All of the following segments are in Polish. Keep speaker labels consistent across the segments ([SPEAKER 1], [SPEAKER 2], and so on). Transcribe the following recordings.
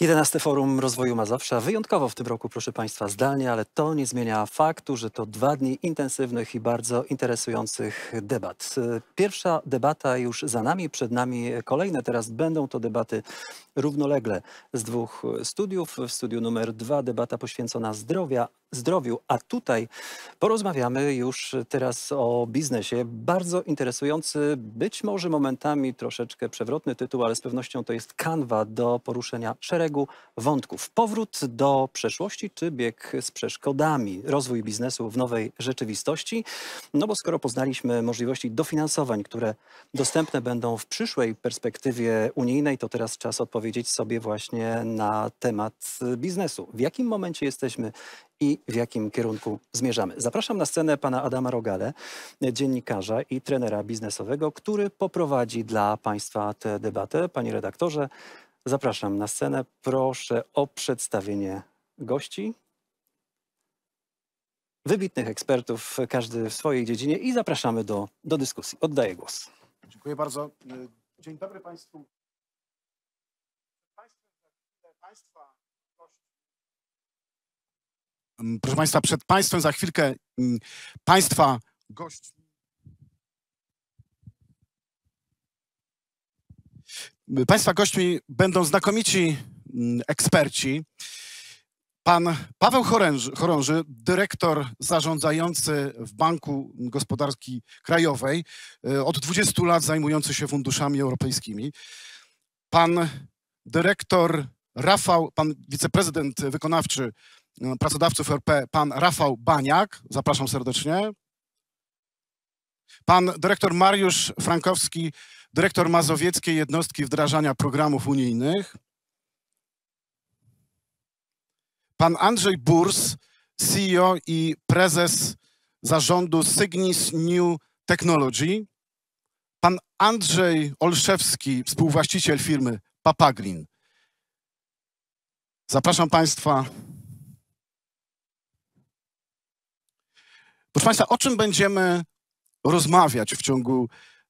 [SPEAKER 1] 11 Forum Rozwoju Mazowsza, wyjątkowo w tym roku, proszę Państwa, zdalnie, ale to nie zmienia faktu, że to dwa dni intensywnych i bardzo interesujących debat. Pierwsza debata już za nami, przed nami kolejne. Teraz będą to debaty równolegle z dwóch studiów. W studiu numer dwa debata poświęcona zdrowia, zdrowiu. A tutaj porozmawiamy już teraz o biznesie. Bardzo interesujący, być może momentami troszeczkę przewrotny tytuł, ale z pewnością to jest kanwa do poruszenia szeregu wątków. Powrót do przeszłości czy bieg z przeszkodami, rozwój biznesu w nowej rzeczywistości. No bo skoro poznaliśmy możliwości dofinansowań, które dostępne będą w przyszłej perspektywie unijnej, to teraz czas odpowiedzieć sobie właśnie na temat biznesu. W jakim momencie jesteśmy? i w jakim kierunku zmierzamy. Zapraszam na scenę pana Adama Rogale, dziennikarza i trenera biznesowego, który poprowadzi dla państwa tę debatę. Panie redaktorze, zapraszam na scenę. Proszę o przedstawienie gości. Wybitnych ekspertów, każdy w swojej dziedzinie i zapraszamy do, do dyskusji. Oddaję głos.
[SPEAKER 2] Dziękuję bardzo. E, dzień dobry Państwu. Państwa Mm, proszę Państwa, przed Państwem za chwilkę mm, Państwa gość. Państwa gośćmi będą znakomici mm, eksperci. Pan Paweł Choręży, Chorąży, dyrektor zarządzający w Banku Gospodarki Krajowej, y, od 20 lat zajmujący się funduszami europejskimi. Pan dyrektor Rafał, pan wiceprezydent wykonawczy E, pracodawców RP pan Rafał Baniak, zapraszam serdecznie. Pan dyrektor Mariusz Frankowski, dyrektor Mazowieckiej Jednostki Wdrażania Programów Unijnych. Pan Andrzej Burs, CEO i prezes zarządu Cygnis New Technology. Pan Andrzej Olszewski, współwłaściciel firmy Papaglin. Zapraszam Państwa Proszę Państwa, o czym będziemy rozmawiać w ciągu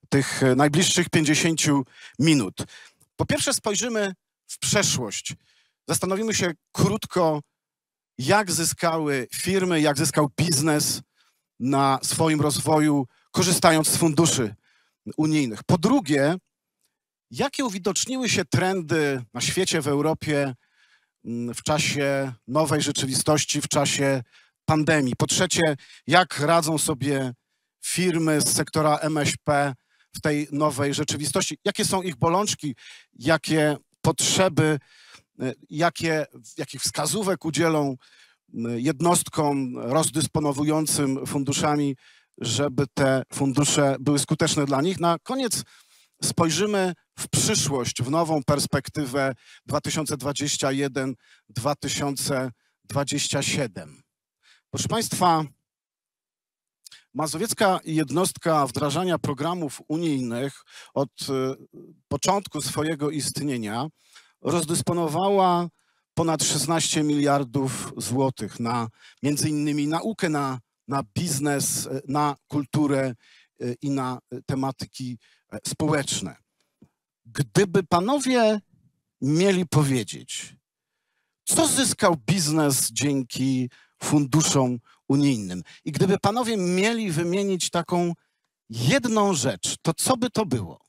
[SPEAKER 2] tych e, najbliższych 50 minut? Po pierwsze, spojrzymy w przeszłość. Zastanowimy się krótko, jak zyskały firmy, jak zyskał biznes na swoim rozwoju, korzystając z funduszy unijnych. Po drugie, jakie uwidoczniły się trendy na świecie, w Europie mm, w czasie nowej rzeczywistości, w czasie pandemii. Po trzecie, jak radzą sobie firmy z sektora MŚP w tej nowej rzeczywistości? Jakie są ich bolączki? Jakie potrzeby? Jakie, jakich wskazówek udzielą jednostkom rozdysponowującym funduszami, żeby te fundusze były skuteczne dla nich? Na koniec spojrzymy w przyszłość, w nową perspektywę 2021-2027. Proszę Państwa, Mazowiecka jednostka wdrażania programów unijnych od e, początku swojego istnienia rozdysponowała ponad 16 miliardów złotych na między innymi naukę, na, na biznes, e, na kulturę e, i na tematyki społeczne. Gdyby panowie mieli powiedzieć, co zyskał biznes dzięki funduszom unijnym. I gdyby panowie mieli wymienić taką jedną rzecz, to co by to było?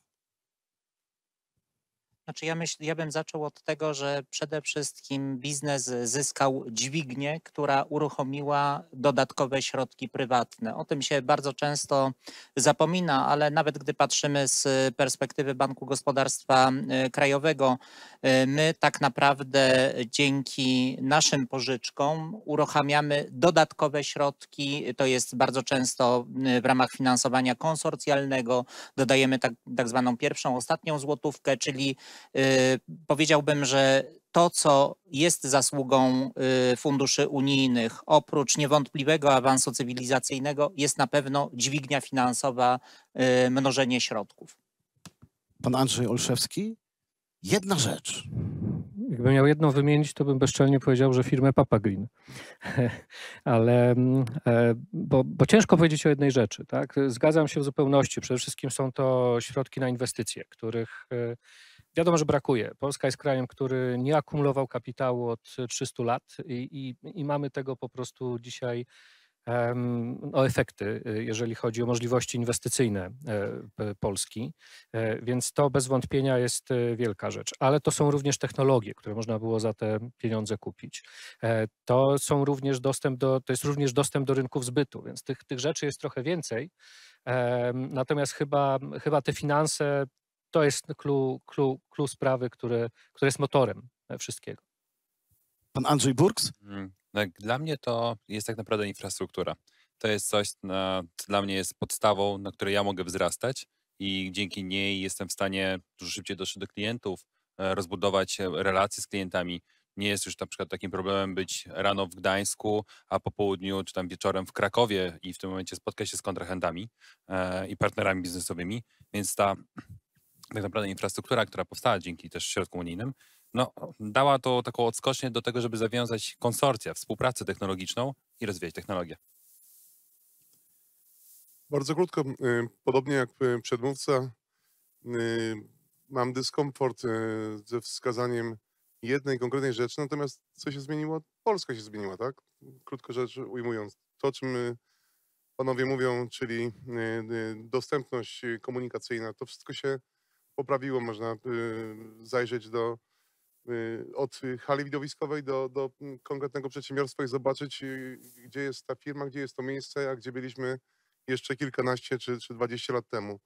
[SPEAKER 3] Znaczy ja, myśl, ja bym zaczął od tego, że przede wszystkim biznes zyskał dźwignię, która uruchomiła dodatkowe środki prywatne. O tym się bardzo często zapomina, ale nawet gdy patrzymy z perspektywy Banku Gospodarstwa e, Krajowego, e, my tak naprawdę dzięki naszym pożyczkom uruchamiamy dodatkowe środki. To jest bardzo często e, w ramach finansowania konsorcjalnego. Dodajemy tak, tak zwaną pierwszą, ostatnią złotówkę, czyli Y, powiedziałbym, że to, co jest zasługą y, funduszy unijnych, oprócz niewątpliwego awansu cywilizacyjnego, jest na pewno dźwignia finansowa, y, mnożenie środków.
[SPEAKER 4] Pan Andrzej Olszewski, jedna rzecz. Jakbym miał jedną wymienić, to bym bezczelnie powiedział, że firmę Papa Green. Ale mm, e, bo, bo, ciężko powiedzieć o jednej rzeczy, tak? Zgadzam się w zupełności. Przede wszystkim są to środki na inwestycje, których e, Wiadomo, że brakuje. Polska jest krajem, który nie akumulował kapitału od 300 lat i, i, i mamy tego po prostu dzisiaj o no, efekty, y, jeżeli chodzi o możliwości inwestycyjne e, Polski. E, więc to bez wątpienia jest e, wielka rzecz. Ale to są również technologie, które można było za te pieniądze kupić. To są również dostęp do, to jest również dostęp do rynków zbytu, więc tych, tych rzeczy jest trochę więcej. Natomiast chyba, chyba te finanse to jest clue, clue, clue sprawy, który, który jest motorem e, wszystkiego. Pan Andrzej Burks?
[SPEAKER 5] Mm, tak, dla mnie to jest tak naprawdę infrastruktura. To jest coś, co dla mnie jest podstawą, na której ja mogę wzrastać i dzięki niej jestem w stanie dużo szybciej dotrzeć do klientów, e, rozbudować e, relacje z klientami. Nie jest już na przykład takim problemem być rano w Gdańsku, a po południu czy tam wieczorem w Krakowie i w tym momencie spotkać się z kontrahentami i partnerami biznesowymi. Więc ta tak naprawdę infrastruktura, która powstała dzięki też środkom unijnym, no, dała to taką odskocznię do tego, żeby zawiązać konsorcja, współpracę technologiczną i rozwijać technologię.
[SPEAKER 6] Bardzo krótko, y, podobnie jak y, przedmówca, y, mam dyskomfort ze wskazaniem jednej konkretnej rzeczy, natomiast co się zmieniło? Polska się zmieniła, tak? Krótko rzecz ujmując. To, o czym panowie mówią, czyli dostępność komunikacyjna, to wszystko się poprawiło. Można y, zajrzeć do, y, od hali widowiskowej do, do konkretnego przedsiębiorstwa i zobaczyć, y, gdzie jest ta firma, gdzie jest to miejsce, a gdzie byliśmy jeszcze kilkanaście czy, czy 20 lat temu.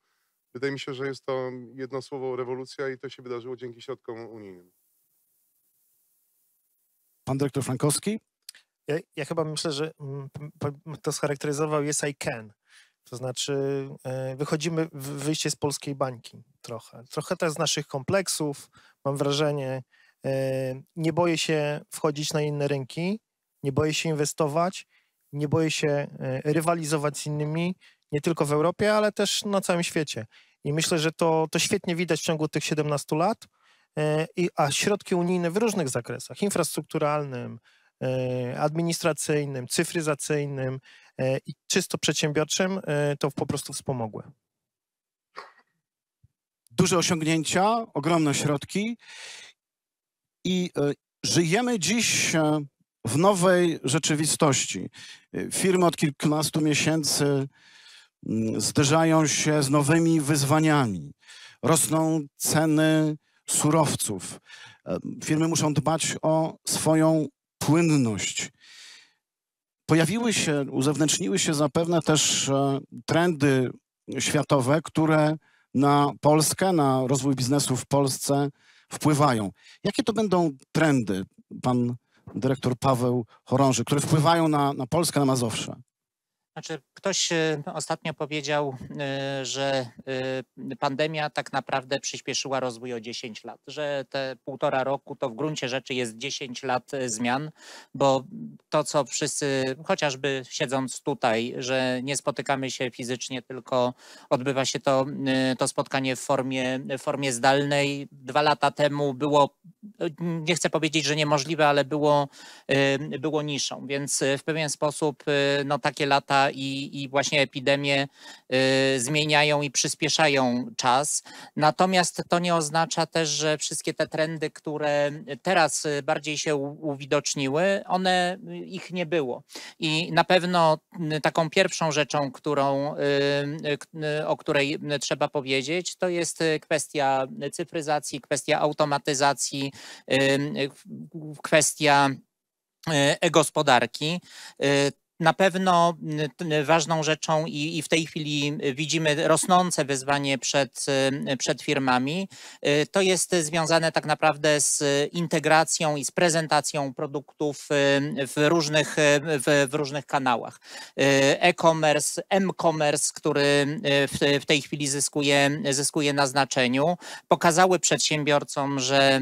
[SPEAKER 6] Wydaje mi się, że jest to jedno słowo rewolucja i to się wydarzyło dzięki środkom unijnym.
[SPEAKER 7] Pan dyrektor Frankowski? Ja, ja chyba myślę, że to scharakteryzował Yes I Can to znaczy, e, wychodzimy, wyjście z polskiej bańki trochę. Trochę też z naszych kompleksów, mam wrażenie. E, nie boję się wchodzić na inne rynki, nie boję się inwestować, nie boję się e, rywalizować z innymi, nie tylko w Europie, ale też na całym świecie. I myślę, że to, to świetnie widać w ciągu tych 17 lat, I, a środki unijne w różnych zakresach, infrastrukturalnym, administracyjnym, cyfryzacyjnym, E, i czysto
[SPEAKER 2] przedsiębiorczym e, to po prostu wspomogły. Duże osiągnięcia, ogromne środki i e, żyjemy dziś w nowej rzeczywistości. Firmy od kilkunastu miesięcy mm, zderzają się z nowymi wyzwaniami. Rosną ceny surowców. Firmy muszą dbać o swoją płynność. Pojawiły się, uzewnętrzniły się zapewne też e, trendy światowe, które na Polskę, na rozwój biznesu w Polsce wpływają. Jakie to będą trendy, pan dyrektor Paweł Chorąży, które wpływają na, na Polskę, na Mazowsze?
[SPEAKER 3] Znaczy, ktoś e, no, ostatnio powiedział, e, że e, pandemia tak naprawdę przyspieszyła rozwój o 10 lat, że te półtora roku to w gruncie rzeczy jest 10 lat zmian, bo to, co wszyscy, chociażby siedząc tutaj, że nie spotykamy się fizycznie, tylko odbywa się to, to spotkanie w formie, w formie zdalnej. Dwa lata temu było, nie chcę powiedzieć, że niemożliwe, ale było, było niszą, więc w pewien sposób no, takie lata i, i właśnie epidemie y, zmieniają i przyspieszają czas. Natomiast to nie oznacza też, że wszystkie te trendy, które teraz bardziej się uwidoczniły, one y, ich nie było. I na pewno y, taką pierwszą rzeczą, którą, o której trzeba powiedzieć, to jest kwestia cyfryzacji, kwestia automatyzacji, kwestia e-gospodarki na pewno ważną rzeczą i, i, w tej chwili widzimy rosnące wyzwanie przed, przed firmami, y, to jest związane tak naprawdę z integracją i z prezentacją produktów y, w różnych, w, w różnych kanałach. Y, e-commerce, m-commerce, który w, w tej chwili zyskuje, zyskuje na znaczeniu, pokazały przedsiębiorcom, że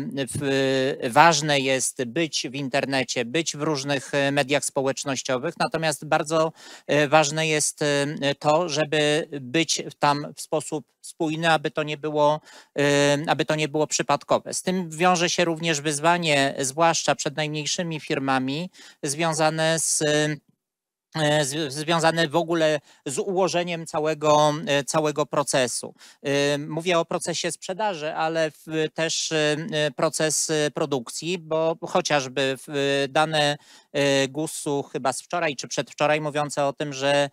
[SPEAKER 3] ważne jest być w internecie, być w różnych mediach społecznościowych, natomiast Natomiast bardzo e, ważne jest e, to, żeby być tam w sposób spójny, aby to nie było, e, aby to nie było przypadkowe. Z tym wiąże się również wyzwanie, zwłaszcza przed najmniejszymi firmami, związane z E, związane w ogóle z ułożeniem całego, e, całego procesu. E, mówię o procesie sprzedaży, ale też proces produkcji, bo chociażby dane GUS-u chyba z wczoraj czy przedwczoraj mówiące o tym, że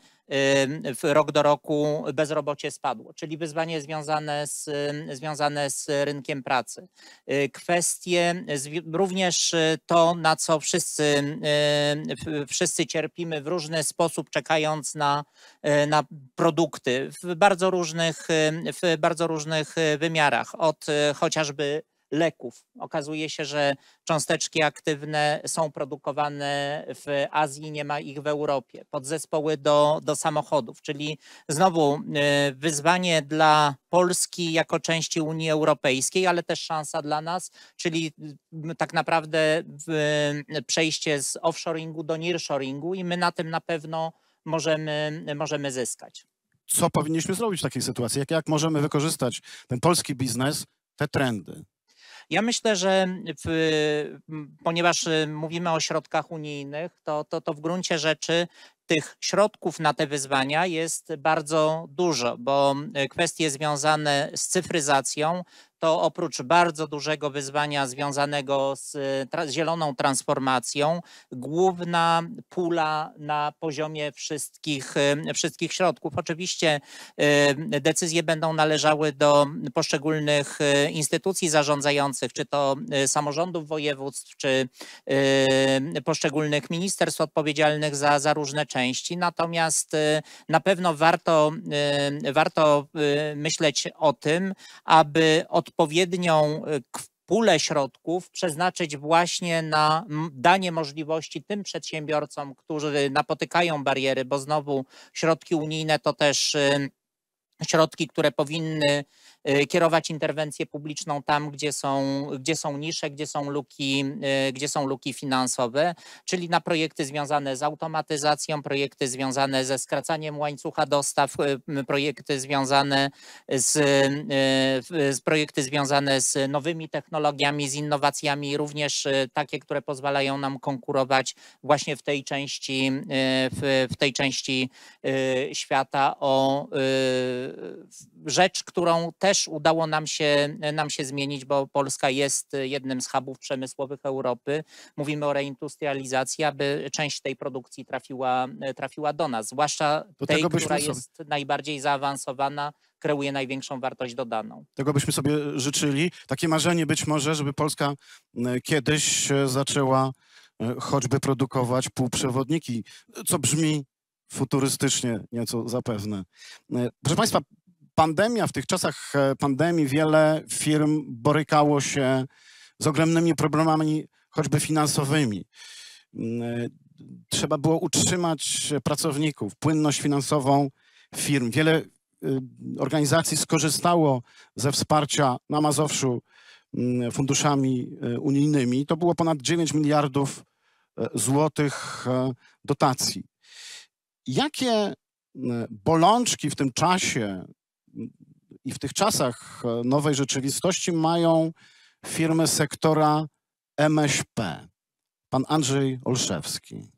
[SPEAKER 3] w rok do roku bezrobocie spadło, czyli wyzwanie związane z, y, związane z rynkiem pracy. Y, kwestie również to, na co wszyscy, y, wszyscy cierpimy w różny sposób, czekając na, na produkty w bardzo różnych, w bardzo różnych wymiarach, od chociażby leków. Okazuje się, że cząsteczki aktywne są produkowane w Azji, nie ma ich w Europie. Podzespoły do, do samochodów, czyli znowu y, wyzwanie dla Polski jako części Unii Europejskiej, ale też szansa dla nas, czyli y, tak naprawdę y, przejście z offshoringu do nearshoringu i my na tym na pewno możemy, możemy zyskać.
[SPEAKER 2] Co powinniśmy zrobić w takiej sytuacji? Jak, jak możemy wykorzystać ten polski biznes, te trendy?
[SPEAKER 3] Ja myślę, że w, ponieważ y, mówimy o środkach unijnych, to, to, to w gruncie rzeczy tych środków na te wyzwania jest bardzo dużo, bo y, kwestie związane z cyfryzacją to oprócz bardzo dużego wyzwania związanego z e, tra zieloną transformacją, główna pula na poziomie wszystkich, e, wszystkich środków. Oczywiście e, decyzje będą należały do poszczególnych instytucji zarządzających, czy to samorządów województw, czy poszczególnych ministerstw odpowiedzialnych za, za różne części. Natomiast na pewno warto, warto myśleć o tym, aby od odpowiednią y, pulę środków przeznaczyć właśnie na danie możliwości tym przedsiębiorcom, którzy napotykają bariery, bo znowu środki unijne to też y, środki, które powinny Y, kierować interwencję publiczną tam, gdzie są, gdzie są nisze, gdzie są, luki, y, gdzie są luki finansowe, czyli na projekty związane z automatyzacją, projekty związane ze skracaniem łańcucha dostaw, y, projekty związane z, z projekty związane z nowymi technologiami, z innowacjami, również takie, które pozwalają nam konkurować właśnie w tej części, w, w tej części świata o rzecz, którą też też udało nam się, e, nam się zmienić, bo Polska jest e, jednym z hubów przemysłowych Europy. Mówimy o reindustrializacji, aby część tej produkcji trafiła, e, trafiła do nas, zwłaszcza do tej, która jest sobie... najbardziej zaawansowana, kreuje największą wartość dodaną.
[SPEAKER 2] Tego byśmy sobie życzyli. Takie marzenie być może, żeby Polska kiedyś zaczęła choćby produkować półprzewodniki, co brzmi futurystycznie nieco zapewne. Proszę Państwa, pandemia, w tych czasach e, pandemii wiele firm borykało się z ogromnymi problemami, choćby finansowymi. Mm, e, trzeba było utrzymać pracowników, płynność finansową firm. Wiele y, organizacji skorzystało ze wsparcia na Mazowszu mm, funduszami e, unijnymi. To było ponad 9 miliardów złotych dotacji. Jakie bolączki w tym czasie i w tych czasach e, nowej rzeczywistości mają firmy sektora MŚP. Pan Andrzej Olszewski.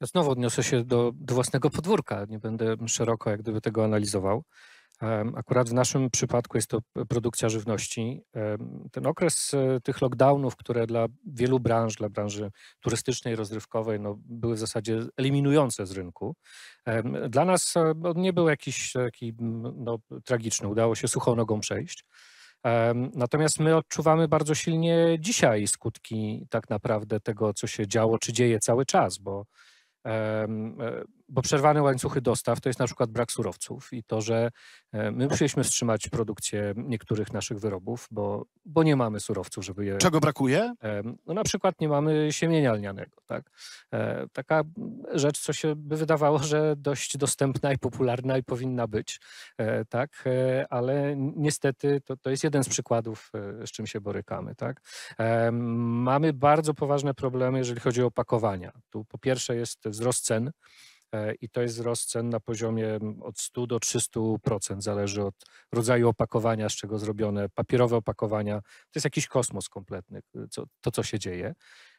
[SPEAKER 4] Ja znowu odniosę się do, do własnego podwórka. Nie będę szeroko jak gdyby tego analizował. Akurat w naszym przypadku jest to e, produkcja żywności. Ten okres e, tych lockdownów, które dla wielu branż, dla branży turystycznej, rozrywkowej, no, były w zasadzie eliminujące z rynku, dla nas e, on nie był jakiś taki no, tragiczny. Udało się suchą nogą przejść. Natomiast my odczuwamy bardzo silnie dzisiaj skutki tak naprawdę tego, co się działo, czy dzieje cały czas, bo bo przerwane łańcuchy dostaw to jest na przykład brak surowców i to, że e, my musieliśmy wstrzymać produkcję niektórych naszych wyrobów, bo, bo nie mamy surowców, żeby je... Czego brakuje? No na przykład nie mamy siemienia lnianego. Tak? E, taka rzecz, co się by wydawało, że dość dostępna i popularna i powinna być, e, tak? ale niestety to, to jest jeden z przykładów, z czym się borykamy. Tak? Mamy bardzo poważne problemy, jeżeli chodzi o opakowania. Tu po pierwsze jest wzrost cen, E, i to jest wzrost cen na poziomie od 100 do 300%, zależy od rodzaju opakowania, z czego zrobione, papierowe opakowania. To jest jakiś kosmos kompletny, y, co, to co się dzieje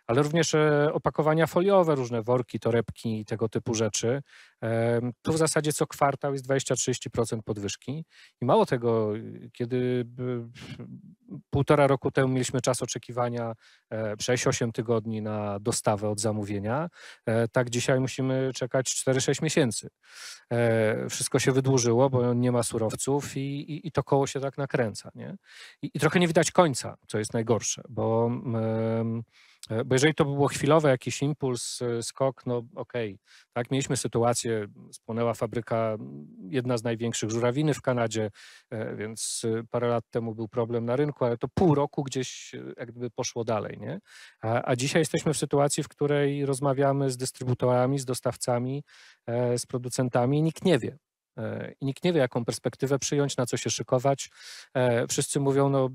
[SPEAKER 4] ale również e, opakowania foliowe, różne worki, torebki i tego typu rzeczy. Tu w zasadzie co kwartał jest 20-30% podwyżki. I mało tego, kiedy półtora roku temu mieliśmy czas oczekiwania 6-8 e, tygodni na dostawę od zamówienia, e, tak dzisiaj musimy czekać 4-6 miesięcy. Wszystko się wydłużyło, bo nie ma surowców i, i, i to koło się tak nakręca. Nie? I, I, trochę nie widać końca, co jest najgorsze, bo. Yy, E, bo jeżeli to było chwilowe, jakiś impuls, e, skok, no okej. Okay. Tak, mieliśmy sytuację, spłonęła fabryka, jedna z największych żurawiny w Kanadzie, e, więc parę lat temu był problem na rynku, ale to pół roku gdzieś jakby poszło dalej, nie? A, a dzisiaj jesteśmy w sytuacji, w której rozmawiamy z dystrybutorami, z dostawcami, z producentami i nikt nie wie, E, I nikt nie wie, jaką perspektywę przyjąć, na co się szykować. E, wszyscy mówią, no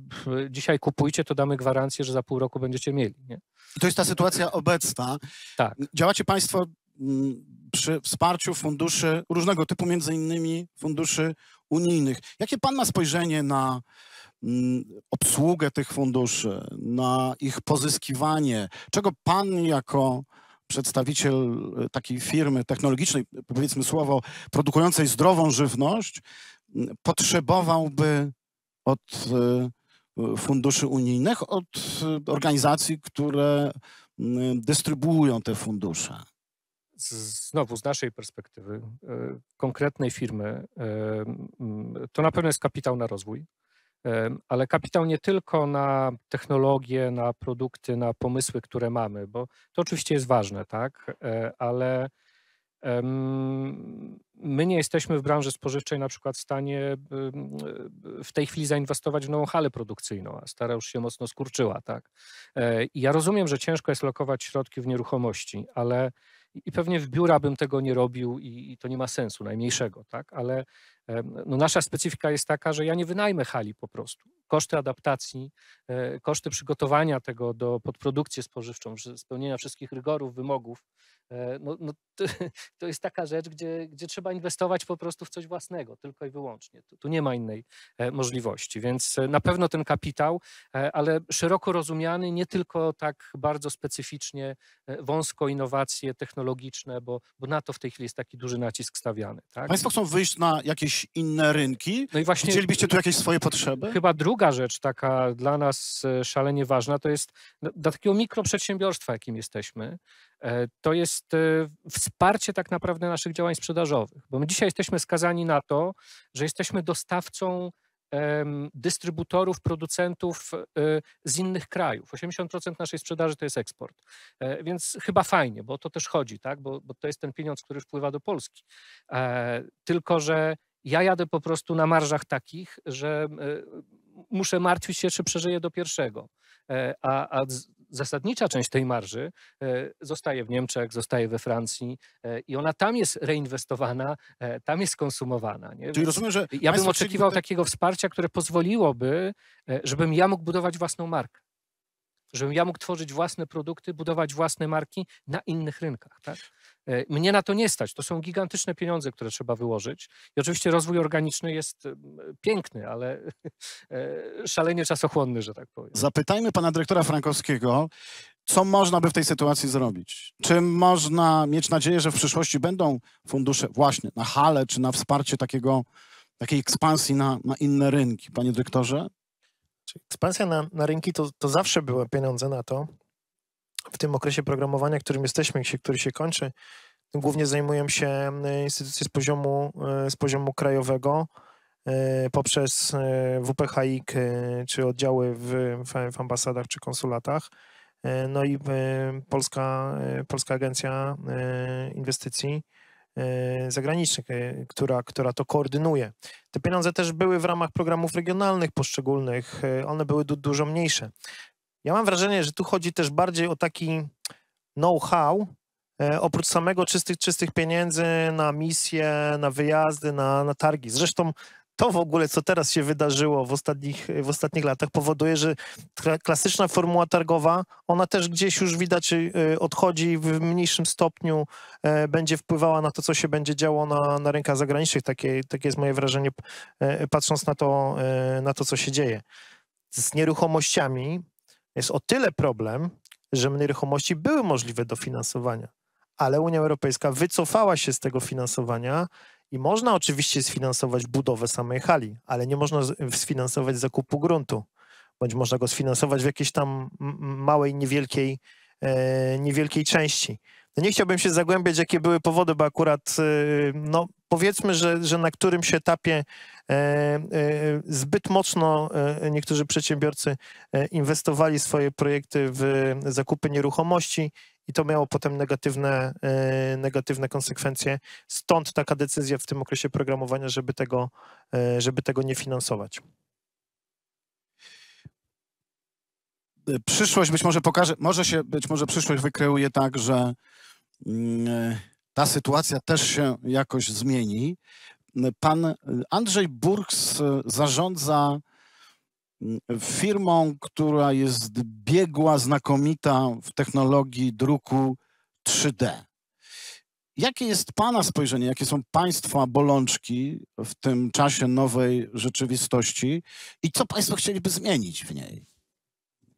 [SPEAKER 4] dzisiaj kupujcie, to damy gwarancję, że za pół roku będziecie mieli. Nie? I to jest ta sytuacja obecna. Tak. Działacie Państwo mm, przy wsparciu
[SPEAKER 2] funduszy różnego typu, między innymi funduszy unijnych. Jakie Pan ma spojrzenie na mm, obsługę tych funduszy, na ich pozyskiwanie? Czego Pan jako przedstawiciel e, takiej firmy technologicznej, powiedzmy słowo, produkującej zdrową żywność, potrzebowałby od e, funduszy unijnych, od e, organizacji, które dystrybuują te fundusze?
[SPEAKER 4] Znowu z naszej perspektywy, konkretnej firmy, to na pewno jest kapitał na rozwój ale kapitał nie tylko na technologie, na produkty, na pomysły, które mamy, bo to oczywiście jest ważne, tak, e, ale my nie jesteśmy w branży spożywczej na przykład w stanie w tej chwili zainwestować w nową halę produkcyjną, a stara już się mocno skurczyła, tak. E, I ja rozumiem, że ciężko jest lokować środki w nieruchomości, ale i pewnie w biura bym tego nie robił i, i, to nie ma sensu najmniejszego, tak? Ale E, no nasza specyfika jest taka, że ja nie wynajmę hali po prostu. Koszty adaptacji, e, koszty przygotowania tego do podprodukcji spożywczą, spełnienia wszystkich rygorów, wymogów, e, no, no to, to, jest taka rzecz, gdzie, gdzie trzeba inwestować po prostu w coś własnego, tylko i wyłącznie. Tu, tu nie ma innej możliwości, więc na pewno ten kapitał, ale szeroko rozumiany, nie tylko tak bardzo specyficznie, wąsko innowacje technologiczne, bo, bo na to w tej chwili jest taki duży nacisk stawiany. Tak? Państwo chcą wyjść na jakieś inne rynki? No i właśnie, Widzielibyście tu jakieś swoje potrzeby? Chyba druga rzecz taka dla nas e, szalenie ważna to jest no, dla takiego mikroprzedsiębiorstwa, jakim jesteśmy, e, to jest e, wsparcie tak naprawdę naszych działań sprzedażowych, bo my dzisiaj jesteśmy skazani na to, że jesteśmy dostawcą dystrybutorów, producentów z innych krajów. 80% naszej sprzedaży to jest eksport. Więc chyba fajnie, bo to też chodzi, tak? bo, bo to jest ten pieniądz, który wpływa do Polski. Tylko, że ja jadę po prostu na marżach takich, że e, muszę martwić się, czy przeżyję do pierwszego. E, a, a zasadnicza część tej marży e, zostaje w Niemczech, zostaje we Francji i ona tam jest reinwestowana, tam jest konsumowana. Nie? Czyli rozumiem, że ja bym oczekiwał takiego wsparcia, które pozwoliłoby, żebym ja mógł budować własną markę żebym ja mógł tworzyć własne produkty, budować własne marki na innych rynkach. Tak? E, mnie na to nie stać. To są gigantyczne pieniądze, które trzeba wyłożyć. I oczywiście rozwój organiczny jest e, piękny, ale e, szalenie czasochłonny, że tak powiem.
[SPEAKER 2] Zapytajmy pana dyrektora Frankowskiego, co można by w tej sytuacji zrobić? Czy można mieć nadzieję, że w przyszłości będą fundusze właśnie na hale czy na wsparcie takiego, takiej ekspansji na, na inne rynki, panie dyrektorze? Czyli ekspansja na, na rynki to, to zawsze były pieniądze na to.
[SPEAKER 7] W tym okresie programowania, którym jesteśmy, który się kończy, głównie zajmują się e, instytucje z poziomu, e, z poziomu krajowego e, poprzez WPHIK czy oddziały w, w ambasadach czy konsulatach. No i Polska, Polska Agencja Inwestycji E, zagranicznych, e, która, która to koordynuje. Te pieniądze też były w ramach programów regionalnych poszczególnych, e, one były du dużo mniejsze. Ja mam wrażenie, że tu chodzi też bardziej o taki know-how, oprócz samego czystych, czystych pieniędzy na misje, na wyjazdy, na, na targi. Zresztą to w ogóle, co teraz się wydarzyło w ostatnich, w ostatnich latach, powoduje, że klasyczna formuła targowa, ona też gdzieś już widać y, odchodzi w mniejszym stopniu, e, będzie wpływała na to, co się będzie działo na, na rynkach zagranicznych. Takie, takie jest moje wrażenie, e, patrząc na to, e, na to, co się dzieje. Z nieruchomościami jest o tyle problem, że nieruchomości były możliwe do finansowania ale Unia Europejska wycofała się z tego finansowania i można oczywiście sfinansować budowę samej hali, ale nie można sfinansować zakupu gruntu, bądź można go sfinansować w jakiejś tam małej, niewielkiej, e, niewielkiej części. No nie chciałbym się zagłębiać, jakie były powody, bo akurat e, no, powiedzmy, że, że na którymś etapie e, e, zbyt mocno e, niektórzy przedsiębiorcy inwestowali swoje projekty w zakupy nieruchomości i to miało potem negatywne, negatywne konsekwencje. Stąd taka decyzja w tym okresie programowania, żeby tego, żeby tego nie finansować.
[SPEAKER 2] Przyszłość być może pokaże, może się być może przyszłość wykreuje tak, że mm, ta sytuacja też się jakoś zmieni. Pan Andrzej Burks zarządza mm, firmą, która jest biegła, znakomita w technologii druku 3D. Jakie jest Pana spojrzenie, jakie są Państwa bolączki w tym czasie nowej rzeczywistości i co Państwo chcieliby zmienić w niej?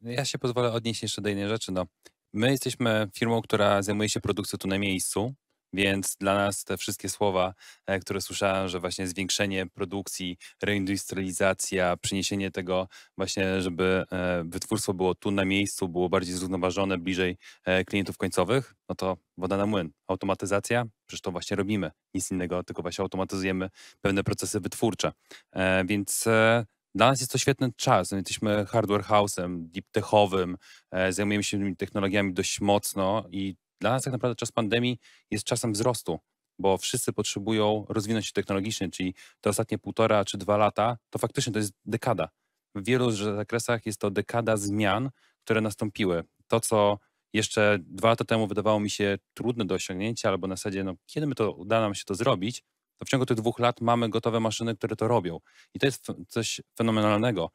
[SPEAKER 5] No ja się pozwolę odnieść jeszcze do innej rzeczy. No, my jesteśmy firmą, która zajmuje się produkcją tu na miejscu, więc dla nas te wszystkie słowa, e, które słyszałem, że właśnie zwiększenie produkcji, reindustrializacja, przyniesienie tego właśnie, żeby e, wytwórstwo było tu na miejscu, było bardziej zrównoważone, bliżej e, klientów końcowych, no to woda na młyn. Automatyzacja, przecież to właśnie robimy. Nic innego, tylko właśnie automatyzujemy pewne procesy wytwórcze. Więc dla nas jest to świetny czas. My no, jesteśmy hardware house'em, deep techowym, zajmujemy się tymi technologiami dość mocno i dla nas tak naprawdę czas pandemii jest czasem wzrostu, bo wszyscy potrzebują rozwinąć się technologicznie, czyli te ostatnie półtora czy dwa lata, to faktycznie to jest dekada. W wielu zakresach jest to dekada zmian, które nastąpiły. To, co jeszcze dwa lata temu wydawało mi się trudne do osiągnięcia, albo na zasadzie, no, kiedy my to uda nam się to zrobić, to w ciągu tych dwóch lat mamy gotowe maszyny, które to robią. I to jest coś fenomenalnego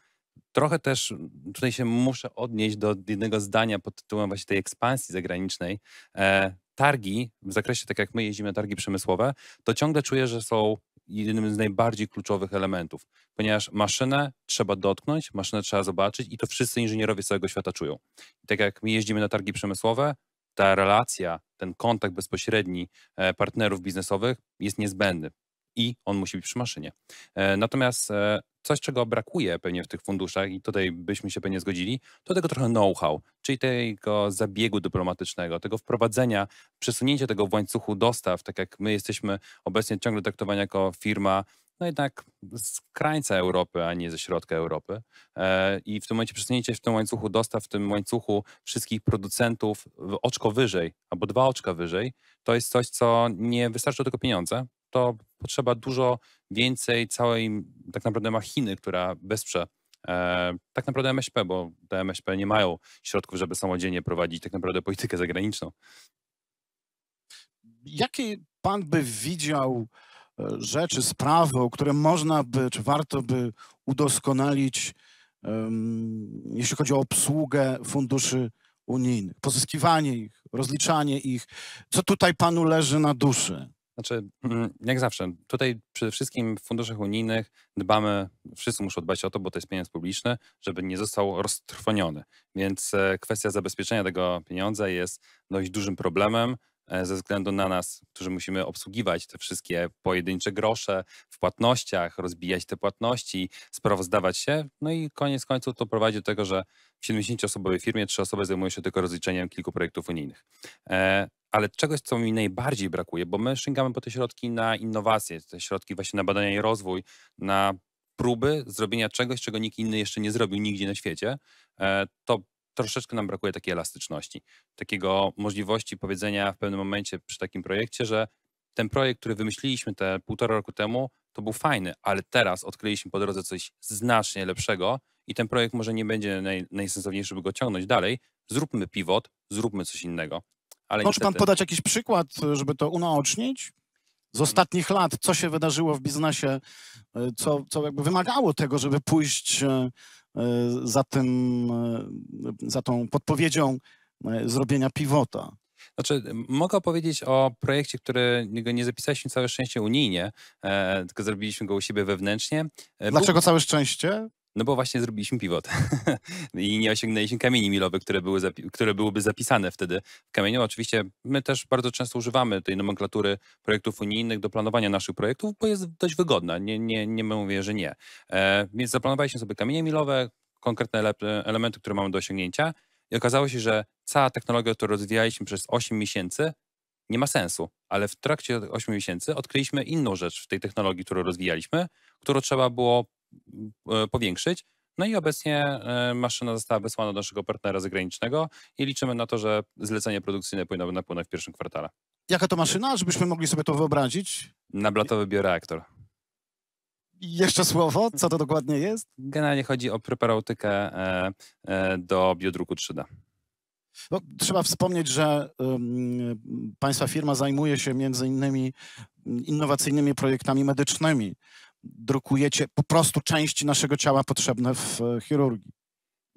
[SPEAKER 5] trochę też mm, tutaj się muszę odnieść do jednego zdania pod tytułem właśnie tej ekspansji zagranicznej. E, targi, w zakresie tak jak my jeździmy na targi przemysłowe, to ciągle czuję, że są jednym z najbardziej kluczowych elementów, ponieważ maszynę trzeba dotknąć, maszynę trzeba zobaczyć i to wszyscy inżynierowie całego świata czują. I tak jak my jeździmy na targi przemysłowe, ta relacja, ten kontakt bezpośredni e, partnerów biznesowych jest niezbędny i on musi być przy maszynie. E, natomiast e, coś, czego brakuje pewnie w tych funduszach, i tutaj byśmy się pewnie zgodzili, to tego trochę know-how, czyli tego zabiegu dyplomatycznego, tego wprowadzenia, przesunięcia tego w łańcuchu dostaw, tak jak my jesteśmy obecnie ciągle traktowani jako firma, no jednak z krańca Europy, a nie ze środka Europy. E, I w tym momencie przesunięcie w tym łańcuchu dostaw, w tym łańcuchu wszystkich producentów oczko wyżej albo dwa oczka wyżej, to jest coś, co nie wystarczy tylko pieniądze, to potrzeba dużo więcej całej tak naprawdę machiny, która wesprze e, tak naprawdę MŚP, bo te MŚP nie mają środków, żeby samodzielnie prowadzić tak naprawdę politykę zagraniczną.
[SPEAKER 2] Jakie pan by widział e, rzeczy, sprawy, które można by, czy warto by udoskonalić, um, jeśli chodzi o obsługę funduszy unijnych, pozyskiwanie ich, rozliczanie ich. Co tutaj panu leży na duszy?
[SPEAKER 5] Znaczy, mm, jak zawsze, tutaj przede wszystkim w funduszach unijnych dbamy, wszyscy muszą dbać o to, bo to jest pieniądz publiczny, żeby nie został roztrwoniony. Więc e, kwestia zabezpieczenia tego pieniądza jest dość dużym problemem e, ze względu na nas, którzy musimy obsługiwać te wszystkie pojedyncze grosze w płatnościach, rozbijać te płatności, sprawozdawać się. No i koniec końców to prowadzi do tego, że w 70-osobowej firmie trzy osoby zajmują się tylko rozliczeniem kilku projektów unijnych. E, ale czegoś, co mi najbardziej brakuje, bo my sięgamy po te środki na innowacje, te środki właśnie na badania i rozwój, na próby zrobienia czegoś, czego nikt inny jeszcze nie zrobił nigdzie na świecie, e, to troszeczkę nam brakuje takiej elastyczności, takiego możliwości powiedzenia w pewnym momencie przy takim projekcie, że ten projekt, który wymyśliliśmy te półtora roku temu, to był fajny, ale teraz odkryliśmy po drodze coś znacznie lepszego i ten projekt może nie będzie naj, najsensowniejszy, by go ciągnąć dalej. Zróbmy pivot, zróbmy coś innego. Ale Może niestety... pan podać
[SPEAKER 2] jakiś przykład, żeby to unaocznić? Z mhm. ostatnich lat, co się wydarzyło w biznesie, e, co, co jakby wymagało tego, żeby pójść e, e, za, tym, za tą podpowiedzią zrobienia pivota?
[SPEAKER 5] Znaczy, mogę opowiedzieć o projekcie, którego nie zapisaliśmy całe szczęście unijnie, tylko zrobiliśmy go u siebie wewnętrznie. Dlaczego Był... całe
[SPEAKER 2] szczęście?
[SPEAKER 5] No bo właśnie zrobiliśmy pivot i nie osiągnęliśmy kamieni milowych, które, były które byłyby zapisane wtedy w kamieniu. Oczywiście my też bardzo często używamy tej nomenklatury projektów unijnych do planowania naszych projektów, bo jest dość wygodna, nie, nie, nie mówię, że nie. E, więc zaplanowaliśmy sobie kamienie milowe, konkretne ele elementy, które mamy do osiągnięcia i okazało się, że cała technologia, którą rozwijaliśmy przez 8 miesięcy, nie ma sensu, ale w trakcie 8 miesięcy odkryliśmy inną rzecz w tej technologii, którą rozwijaliśmy, którą trzeba było E, powiększyć. No i obecnie e, maszyna została wysłana do naszego partnera zagranicznego i liczymy na to, że zlecenie produkcyjne powinno napłynąć w pierwszym kwartale.
[SPEAKER 2] Jaka to maszyna, żebyśmy mogli sobie to wyobrazić?
[SPEAKER 5] Nablatowy bioreaktor.
[SPEAKER 2] Jeszcze słowo, co to dokładnie jest?
[SPEAKER 5] Generalnie chodzi o preparautykę e, do biodruku 3D.
[SPEAKER 2] No, trzeba wspomnieć, że państwa firma zajmuje się między innymi mm, innowacyjnymi projektami medycznymi drukujecie po prostu części naszego ciała potrzebne w e, chirurgii.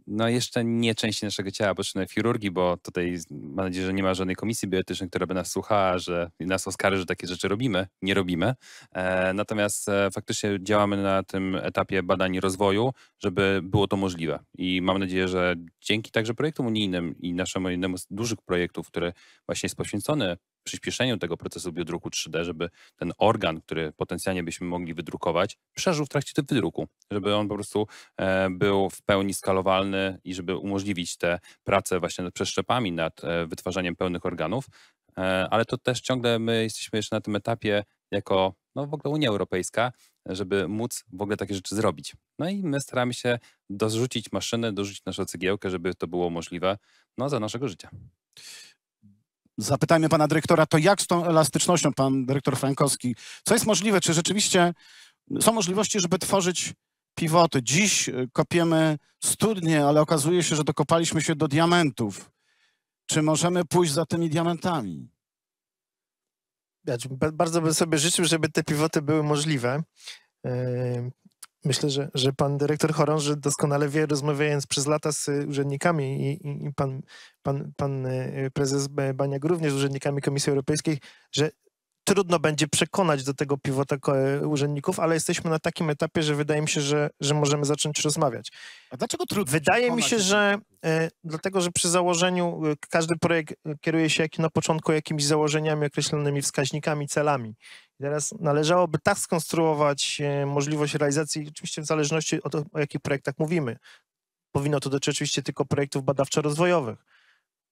[SPEAKER 5] No jeszcze nie części naszego ciała potrzebne w chirurgii, bo tutaj mam nadzieję, że nie ma żadnej komisji bioetycznej, która by nas słuchała, że nas oskarży, że takie rzeczy robimy, nie robimy. E, natomiast e, faktycznie działamy na tym etapie badań i rozwoju, żeby było to możliwe. I mam nadzieję, że dzięki także projektom unijnym i naszemu jednemu z dużych projektów, który właśnie jest poświęcony przyspieszeniu tego procesu biodruku 3D, żeby ten organ, który potencjalnie byśmy mogli wydrukować, przeżył w trakcie tego wydruku, żeby on po prostu e, był w pełni skalowalny i żeby umożliwić te prace właśnie nad przeszczepami, nad e, wytwarzaniem pełnych organów. E, ale to też ciągle my jesteśmy jeszcze na tym etapie jako no, w ogóle Unia Europejska, żeby móc w ogóle takie rzeczy zrobić. No i my staramy się dorzucić maszynę, dorzucić naszą cegiełkę, żeby to było możliwe no, za naszego życia
[SPEAKER 2] zapytajmy pana dyrektora, to jak z tą elastycznością, pan dyrektor Frankowski, co jest możliwe? Czy rzeczywiście są możliwości, żeby tworzyć piwoty? Dziś y, kopiemy studnie, ale okazuje się, że dokopaliśmy się do diamentów. Czy możemy pójść za tymi diamentami? Ja, bardzo bym sobie życzył, żeby te
[SPEAKER 7] piwoty były możliwe. Myślę, że, że pan dyrektor Chorąży doskonale wie, rozmawiając przez lata z y, urzędnikami i, i, i pan, pan, pan y, prezes Baniak również z urzędnikami Komisji Europejskiej, że trudno będzie przekonać do tego pivota y, urzędników, ale jesteśmy na takim etapie, że wydaje mi się, że, że możemy zacząć rozmawiać. A dlaczego trudno? Wydaje mi się, że e, dlatego, że przy założeniu każdy projekt kieruje się jak na początku jakimiś założeniami określonymi wskaźnikami, celami. I teraz należałoby tak skonstruować e, możliwość realizacji, oczywiście w zależności od o jakich projektach mówimy. Powinno to dotyczyć oczywiście tylko projektów badawczo-rozwojowych.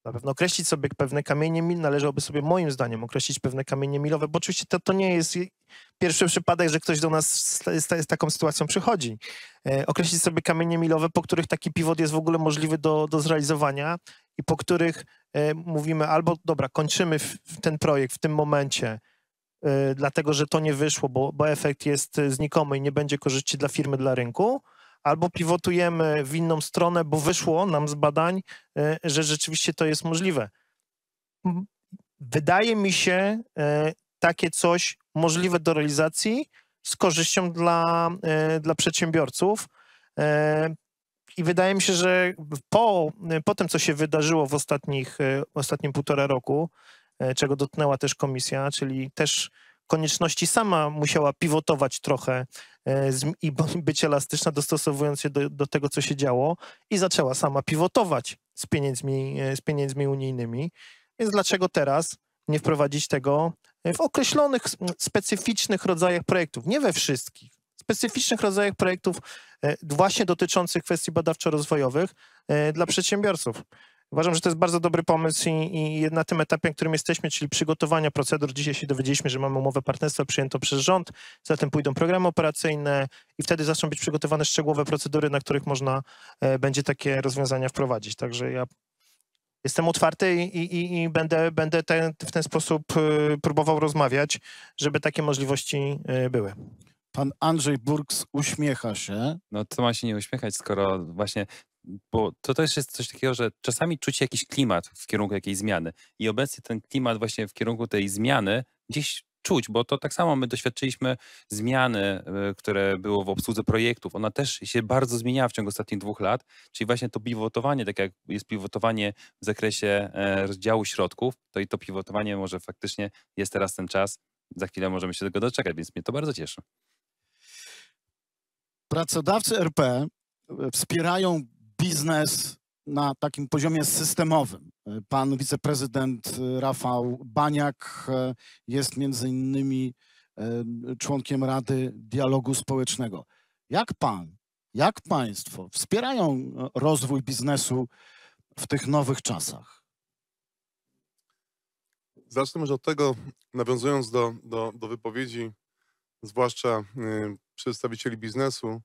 [SPEAKER 7] Na pewno określić sobie pewne kamienie milowe, należałoby sobie moim zdaniem określić pewne kamienie milowe, bo oczywiście to, to nie jest pierwszy przypadek, że ktoś do nas z, z, z taką sytuacją przychodzi. E, określić sobie kamienie milowe, po których taki pivot jest w ogóle możliwy do, do zrealizowania i po których e, mówimy albo dobra, kończymy w, w ten projekt w tym momencie, E, dlatego że to nie wyszło, bo, bo efekt jest e, znikomy i nie będzie korzyści dla firmy, dla rynku, albo pivotujemy w inną stronę, bo wyszło nam z badań, e, że rzeczywiście to jest możliwe. Wydaje mi się takie coś możliwe do realizacji z korzyścią dla, dla przedsiębiorców. I wydaje mi się, że po, po tym, co się wydarzyło w ostatnich, ostatnim półtora roku, E, czego dotknęła też komisja, czyli też konieczności sama musiała pivotować trochę e, i być elastyczna, dostosowując się do, do, tego, co się działo, i zaczęła sama pivotować z pieniędzmi, e, z pieniędzmi unijnymi. Więc dlaczego teraz nie wprowadzić tego w określonych, specyficznych rodzajach projektów? Nie we wszystkich. Specyficznych rodzajach projektów właśnie dotyczących kwestii badawczo-rozwojowych dla przedsiębiorców. Uważam, że to jest bardzo dobry pomysł i, i na tym etapie, na którym jesteśmy, czyli przygotowania procedur, dzisiaj się dowiedzieliśmy, że mamy umowę partnerstwa przyjętą przez rząd, zatem pójdą programy operacyjne i wtedy zaczną być przygotowane szczegółowe procedury, na których można e, będzie takie rozwiązania wprowadzić. Także ja jestem otwarty i, i, i będę, będę ten, w ten sposób e, próbował rozmawiać, żeby takie możliwości
[SPEAKER 2] e, były. Pan Andrzej Burks uśmiecha się.
[SPEAKER 5] No to ma się nie uśmiechać, skoro właśnie bo to też jest coś takiego, że czasami czuć jakiś klimat w kierunku jakiejś zmiany i obecnie ten klimat właśnie w kierunku tej zmiany gdzieś czuć, bo to tak samo my doświadczyliśmy zmiany, e, które było w obsłudze projektów. Ona też się bardzo zmieniała w ciągu ostatnich dwóch lat, czyli właśnie to pivotowanie, tak jak jest pivotowanie w zakresie e, rozdziału środków, to i to pivotowanie może faktycznie jest teraz ten czas. Za chwilę możemy się tego doczekać, więc mnie to bardzo cieszy.
[SPEAKER 2] Pracodawcy RP e, wspierają biznes na takim poziomie systemowym. Pan wiceprezydent Rafał Baniak e, jest między innymi e, członkiem Rady Dialogu Społecznego. Jak pan, jak państwo wspierają e, rozwój biznesu w tych nowych czasach?
[SPEAKER 6] Zacznę może od tego, nawiązując do, do, do wypowiedzi, zwłaszcza y, przedstawicieli biznesu,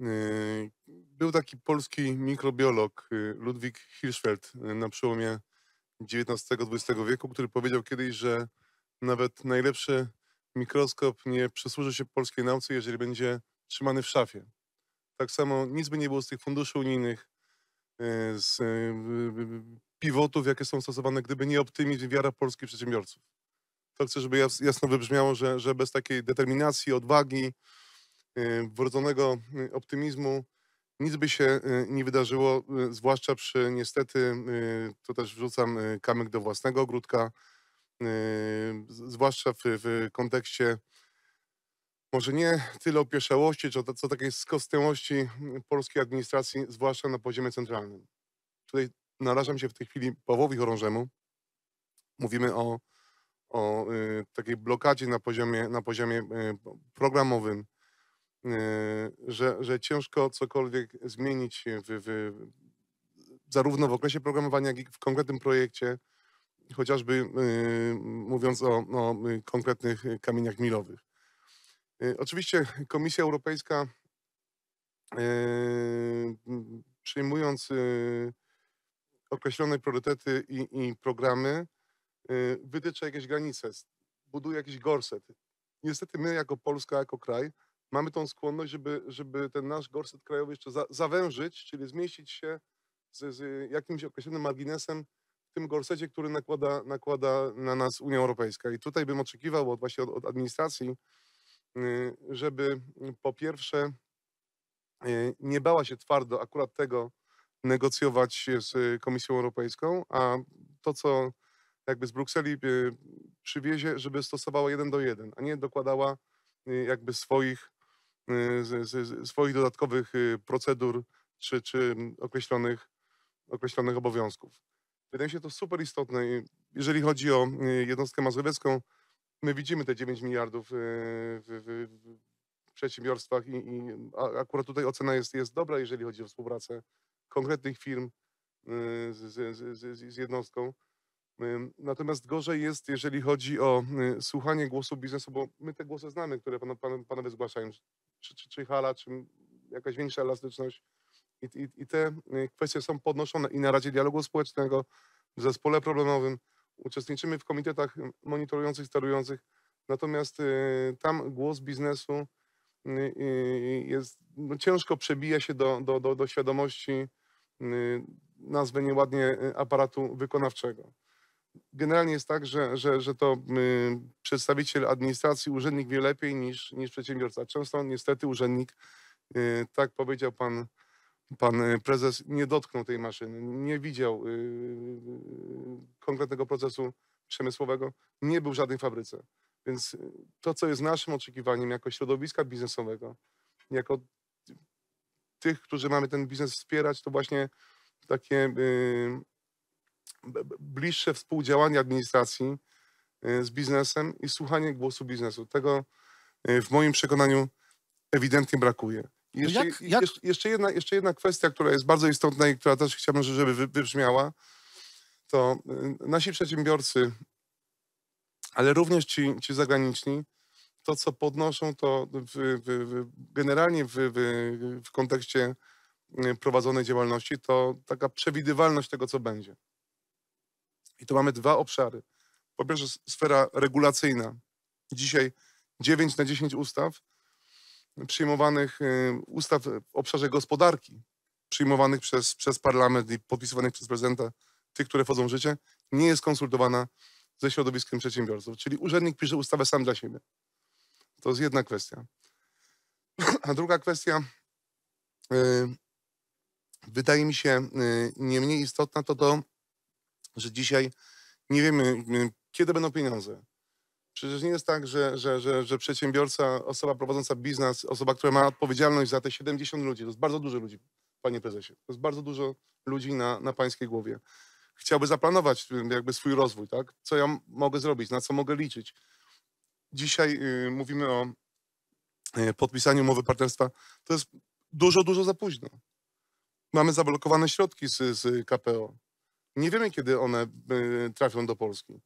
[SPEAKER 6] y, był taki polski mikrobiolog y, Ludwik Hirschfeld y, na przełomie XIX-XX wieku, który powiedział kiedyś, że nawet najlepszy mikroskop nie przysłuży się polskiej nauce, jeżeli będzie trzymany w szafie. Tak samo nic by nie było z tych funduszy unijnych, y, z pivotów, jakie są stosowane, gdyby nie optymizm i wiara polskich przedsiębiorców. To chcę, żeby jasno wybrzmiało, że, że bez takiej determinacji, odwagi, wrodzonego optymizmu nic by się y, nie wydarzyło, y, zwłaszcza przy niestety, y, to też wrzucam kamyk do własnego ogródka, zwłaszcza w, w kontekście może nie tyle opieszałości, co, co takiej skostniałości polskiej administracji, zwłaszcza na poziomie centralnym. Tutaj narażam się w tej chwili Pawłowi Chorążemu. Mówimy o, o takiej blokadzie na poziomie, na poziomie programowym, Y, że, że ciężko cokolwiek zmienić w, w, zarówno w okresie programowania, jak i w konkretnym projekcie, chociażby y, mówiąc o, y, konkretnych kamieniach milowych. Oczywiście Komisja Europejska przyjmując określone priorytety i, i programy, wytycza jakieś granice, buduje jakiś gorset. Niestety my jako Polska, jako kraj, mamy tą skłonność, żeby, żeby ten nasz gorset krajowy jeszcze za, zawężyć, czyli zmieścić się z, z, jakimś określonym marginesem w tym gorsecie, który nakłada, nakłada na nas Unia Europejska. I tutaj bym oczekiwał od, właśnie od, od administracji, y, żeby y, po pierwsze y, nie bała się twardo akurat tego negocjować z Komisją Europejską, a to, co jakby z Brukseli przywiezie, żeby stosowała jeden do jeden, a nie dokładała jakby swoich Y, ze, swoich dodatkowych y, procedur czy, czy mm, określonych, określonych obowiązków. Wydaje mi się to super istotne. Jeżeli chodzi o y, jednostkę mazowiecką, my widzimy te 9 miliardów w, w, w przedsiębiorstwach i, i, akurat tutaj ocena jest, jest dobra, jeżeli chodzi o współpracę konkretnych firm z, z, z, z jednostką. Natomiast gorzej jest, jeżeli chodzi o y, słuchanie głosu biznesu, bo my te głosy znamy, które pan, pan, panowie zgłaszają, czy, czy, czy hala, czy jakaś większa elastyczność. I, i, I te y, kwestie są podnoszone i na Radzie Dialogu Społecznego, w zespole problemowym, uczestniczymy w komitetach y, monitorujących, sterujących, natomiast tam głos biznesu jest, no ciężko przebija się do, do, do, do świadomości, nazwę nieładnie, aparatu wykonawczego generalnie jest tak, że, że, że to y, przedstawiciel administracji, urzędnik wie lepiej niż, niż przedsiębiorca. Często niestety urzędnik, y, tak powiedział pan, pan y, prezes, nie dotknął tej maszyny, nie widział konkretnego procesu przemysłowego, nie był w żadnej fabryce. Więc to, co jest naszym oczekiwaniem jako środowiska biznesowego, jako tych, którzy mamy ten biznes wspierać, to właśnie takie bliższe współdziałanie administracji e, z biznesem i słuchanie głosu biznesu. Tego e, w moim przekonaniu ewidentnie brakuje. No jeszcze, jak, jak? Jeszcze, jedna, jeszcze jedna kwestia, która jest bardzo istotna i która też chciałbym, żeby wybrzmiała, to e, nasi przedsiębiorcy, ale również ci, ci zagraniczni, to co podnoszą, to w, w, w, generalnie w kontekście prowadzonej działalności, to taka przewidywalność tego, co będzie. I to mamy dwa obszary. Po pierwsze sfera regulacyjna. Dzisiaj 9 na 10 ustaw przyjmowanych, y, ustaw w obszarze gospodarki przyjmowanych przez, przez parlament i podpisywanych przez prezydenta, tych, które wchodzą w życie, nie jest konsultowana ze środowiskiem przedsiębiorców. Czyli urzędnik pisze ustawę sam dla siebie. To jest jedna kwestia. A druga kwestia, y, wydaje mi się y, nie mniej istotna, to to, że dzisiaj nie wiemy, mm, kiedy będą pieniądze. Przecież nie jest tak, że, że, że, że przedsiębiorca, osoba prowadząca biznes, osoba, która ma odpowiedzialność za te 70 ludzi, to jest bardzo dużo ludzi, panie prezesie, to jest bardzo dużo ludzi na, na pańskiej głowie. Chciałby zaplanować mm, jakby swój rozwój, tak? Co ja mogę zrobić, na co mogę liczyć. Dzisiaj y, mówimy o y, podpisaniu umowy partnerstwa. To jest dużo, dużo za późno. Mamy zablokowane środki z, z KPO. Nie wiemy, kiedy one e, trafią do Polski.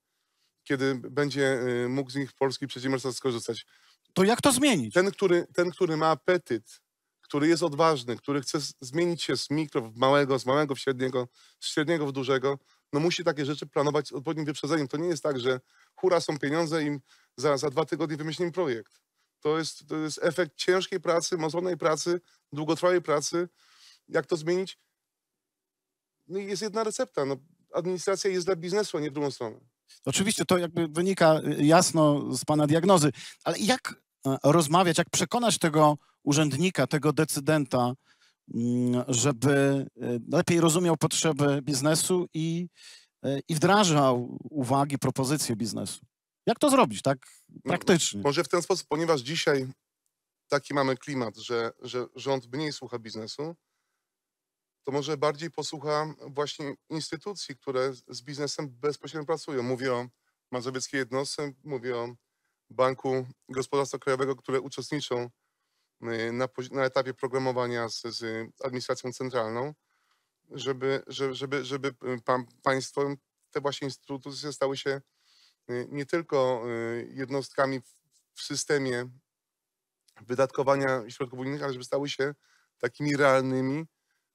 [SPEAKER 6] Kiedy będzie e, mógł z nich polski przedsiębiorca skorzystać. To jak to zmienić? Ten, który, ten, który ma apetyt, który jest odważny, który chce zmienić się z mikro w małego, z małego w średniego, z średniego w dużego, no musi takie rzeczy planować z odpowiednim wyprzedzeniem. To nie jest tak, że hura są pieniądze i za, za dwa tygodnie wymyślimy projekt. To jest, to jest efekt ciężkiej pracy, moczonej pracy, długotrwałej pracy. Jak to zmienić? No jest jedna recepta. No, administracja jest dla biznesu, a nie w drugą stronę.
[SPEAKER 2] Oczywiście to jakby wynika y, jasno z pana diagnozy, ale jak e, rozmawiać, jak przekonać tego urzędnika, tego decydenta, mm, żeby e, lepiej rozumiał potrzeby biznesu i, e, i wdrażał
[SPEAKER 6] uwagi, propozycje biznesu? Jak to zrobić, tak no, praktycznie? No, może w ten sposób, ponieważ dzisiaj taki mamy klimat, że, że rząd mniej słucha biznesu, to może bardziej posłucha właśnie instytucji, które z biznesem bezpośrednio pracują. Mówię o Mazowieckiej Jednostce, mówię o Banku Gospodarstwa Krajowego, które uczestniczą y, na, na etapie programowania z, z, administracją centralną, żeby, żeby, żeby y, państwo, te właśnie instytucje stały się y, nie tylko jednostkami w systemie wydatkowania środków unijnych, ale żeby stały się takimi realnymi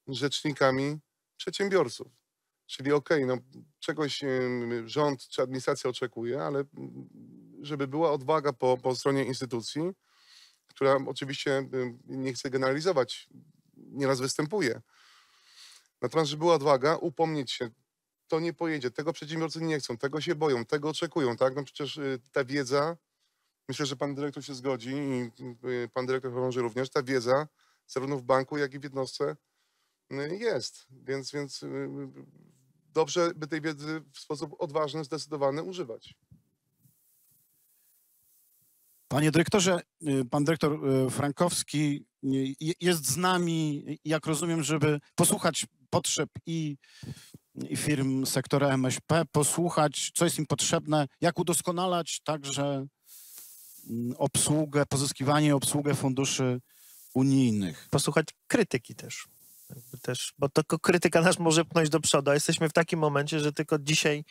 [SPEAKER 6] rzecznikami przedsiębiorców. Czyli okej, okay, no czegoś rząd czy administracja oczekuje, ale mm, żeby była odwaga po, po stronie instytucji, która oczywiście nie chcę generalizować, nieraz występuje. Natomiast, żeby była odwaga, upomnieć się, to nie pojedzie, tego przedsiębiorcy nie chcą, tego się boją, tego oczekują, tak? No przecież y, ta wiedza, myślę, że pan dyrektor się zgodzi i y, pan dyrektor Chorąży również, ta wiedza zarówno w banku, jak i w jednostce no jest, więc, więc y, y, y, dobrze by tej wiedzy w sposób odważny, zdecydowany używać.
[SPEAKER 2] Panie dyrektorze, pan dyrektor Frankowski jest z nami, jak rozumiem, żeby posłuchać potrzeb i, i firm sektora MŚP, posłuchać, co jest im potrzebne, jak udoskonalać także mm, obsługę, pozyskiwanie obsługę funduszy unijnych. Posłuchać krytyki też.
[SPEAKER 7] Też, bo tylko krytyka nas może pchnąć do przodu, a jesteśmy w takim momencie, że tylko dzisiaj,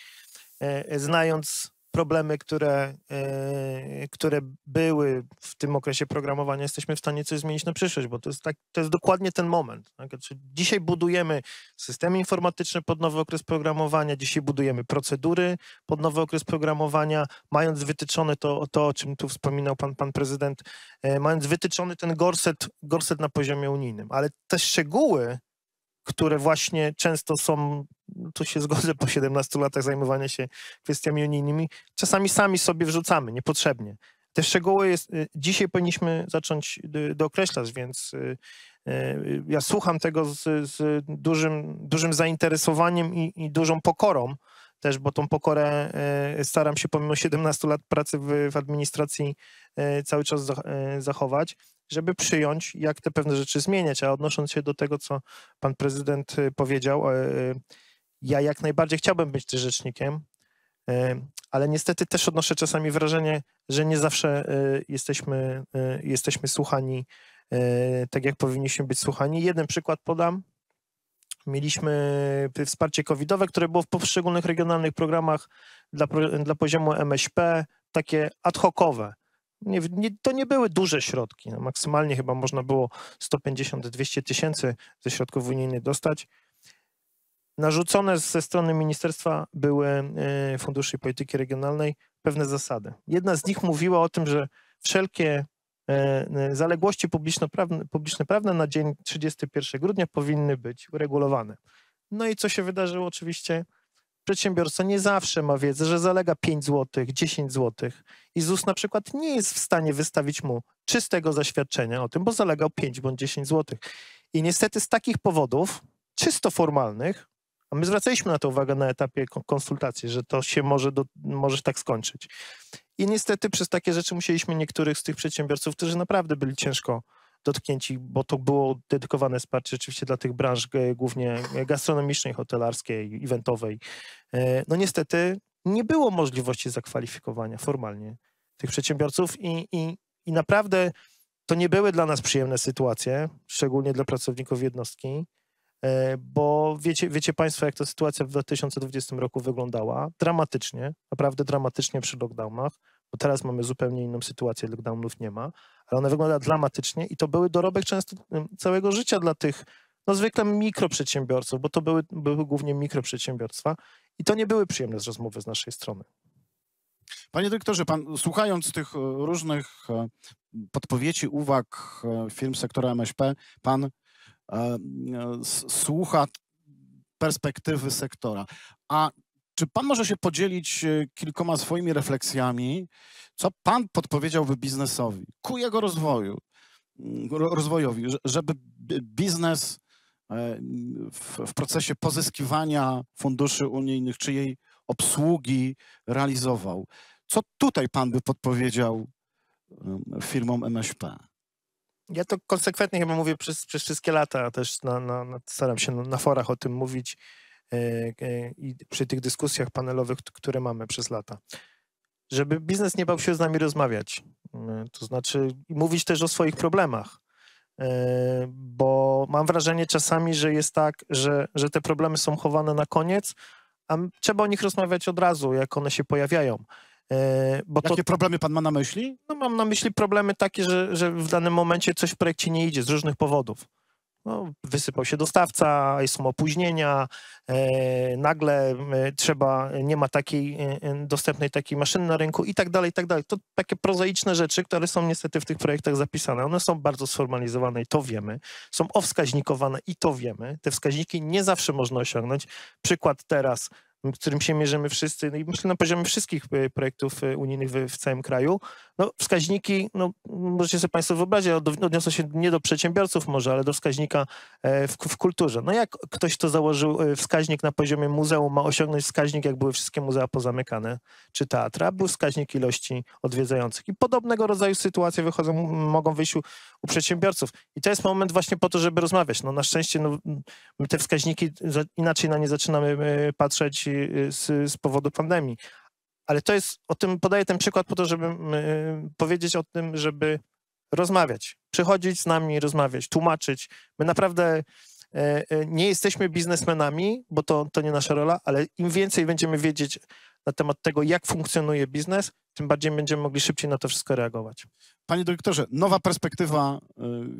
[SPEAKER 7] e, e, znając problemy, które, e, które były w tym okresie programowania, jesteśmy w stanie coś zmienić na przyszłość, bo to jest, tak, to jest dokładnie ten moment. Tak? Znaczy, dzisiaj budujemy systemy informatyczne pod nowy okres programowania, dzisiaj budujemy procedury pod nowy okres programowania, mając wytyczone to, to o czym tu wspominał pan, pan prezydent, e, mając wytyczony ten gorset, gorset na poziomie unijnym, ale te szczegóły które właśnie często są, tu się zgodzę, po 17 latach zajmowania się kwestiami unijnymi, czasami sami sobie wrzucamy niepotrzebnie. Te szczegóły jest, y, dzisiaj powinniśmy zacząć y, dookreślać, więc y, ja słucham tego z, z dużym, dużym zainteresowaniem i, i dużą pokorą, też, bo tą pokorę staram się pomimo 17 lat pracy w, w administracji cały czas zachować żeby przyjąć, jak te pewne rzeczy zmieniać. A odnosząc się do tego, co pan prezydent y, powiedział, e, y, ja jak najbardziej chciałbym być tym rzecznikiem, y, ale niestety też odnoszę czasami wrażenie, że nie zawsze jesteśmy, jesteśmy słuchani tak, jak powinniśmy być słuchani. Jeden przykład podam. Mieliśmy wsparcie covidowe, które było w poszczególnych regionalnych programach dla, dla poziomu MŚP, takie ad hocowe nie, nie, to nie były duże środki. No, maksymalnie chyba można było 150-200 tysięcy ze środków unijnych dostać. Narzucone ze strony ministerstwa były y, Funduszy Polityki Regionalnej pewne zasady. Jedna z nich mówiła o tym, że wszelkie y, y zaległości publiczno-prawne, publiczno-prawne na dzień 31 grudnia powinny być uregulowane. No i co się wydarzyło oczywiście? przedsiębiorca nie zawsze ma wiedzę, że zalega 5 zł, 10 zł i ZUS na przykład nie jest w stanie wystawić mu czystego zaświadczenia o tym, bo zalegał 5 bądź 10 zł. I niestety z takich powodów, czysto formalnych, a my zwracaliśmy na to uwagę na etapie konsultacji, że to się może, do, może tak skończyć. I niestety przez takie rzeczy musieliśmy niektórych z tych przedsiębiorców, którzy naprawdę byli ciężko dotknięci, bo to było dedykowane wsparcie rzeczywiście dla tych branż e, głównie gastronomicznej, hotelarskiej, eventowej. E, no niestety nie było możliwości zakwalifikowania formalnie tych przedsiębiorców i, i, i naprawdę to nie były dla nas przyjemne sytuacje, szczególnie dla pracowników jednostki, e, bo wiecie, wiecie Państwo, jak ta sytuacja w 2020 roku wyglądała. Dramatycznie, naprawdę dramatycznie przy lockdownach. Bo teraz mamy zupełnie inną sytuację, lockdownów nie ma, ale ona wygląda dramatycznie i to były dorobek często całego życia dla tych, no zwykle mikroprzedsiębiorców, bo to były, były głównie mikroprzedsiębiorstwa i to nie były przyjemne z rozmowy
[SPEAKER 2] z naszej strony. Panie dyrektorze, pan słuchając tych e, różnych e, podpowiedzi, uwag e, firm sektora MŚP, pan słucha perspektywy sektora. A czy pan może się podzielić e, kilkoma swoimi refleksjami, co pan podpowiedziałby biznesowi ku jego rozwoju, mm, rozwojowi, żeby biznes e, w, procesie pozyskiwania funduszy unijnych czy jej obsługi realizował? Co tutaj pan by podpowiedział mm, firmom MŚP?
[SPEAKER 7] Ja to konsekwentnie chyba mówię przez, przez wszystkie lata, też na, na, staram się na forach o tym mówić E, e, i przy tych dyskusjach panelowych, które mamy przez lata. Żeby biznes nie bał się z nami rozmawiać, e, to znaczy mówić też o swoich problemach, bo mam wrażenie czasami, że jest tak, że, że te problemy są chowane na koniec, a trzeba o nich rozmawiać od razu, jak one się pojawiają. Bo Jakie to, problemy pan ma na myśli? No mam na myśli problemy takie, że, że w danym momencie coś w projekcie nie idzie z różnych powodów. No, wysypał się dostawca, są opóźnienia, e, nagle e, trzeba, nie ma takiej e, dostępnej takiej maszyny na rynku i tak dalej, i tak dalej. To takie prozaiczne rzeczy, które są niestety w tych projektach zapisane. One są bardzo sformalizowane i to wiemy. Są owskaźnikowane i to wiemy. Te wskaźniki nie zawsze można osiągnąć. Przykład teraz z którym się mierzymy wszyscy, no i myślę na poziomie wszystkich e, projektów e, unijnych w, całym kraju. No, wskaźniki, no, możecie sobie Państwo wyobrazić, odniosą się nie do przedsiębiorców może, ale do wskaźnika e, w, w kulturze. No jak ktoś, kto założył wskaźnik na poziomie muzeum, ma osiągnąć wskaźnik, jak były wszystkie muzea pozamykane, czy teatra, był wskaźnik ilości odwiedzających. I podobnego rodzaju sytuacje wychodzą, mogą wyjść u, u przedsiębiorców. I to jest moment właśnie po to, żeby rozmawiać. No na szczęście no, te wskaźniki, inaczej na nie zaczynamy patrzeć Y, z, z powodu pandemii. Ale to jest, o tym podaję ten przykład po to, żeby y, powiedzieć o tym, żeby rozmawiać, przychodzić z nami, rozmawiać, tłumaczyć. My naprawdę e, e, nie jesteśmy biznesmenami, bo to, to nie nasza rola, ale im więcej będziemy wiedzieć na temat tego, jak funkcjonuje biznes, tym bardziej będziemy mogli szybciej na to wszystko reagować. Panie
[SPEAKER 2] dyrektorze, nowa perspektywa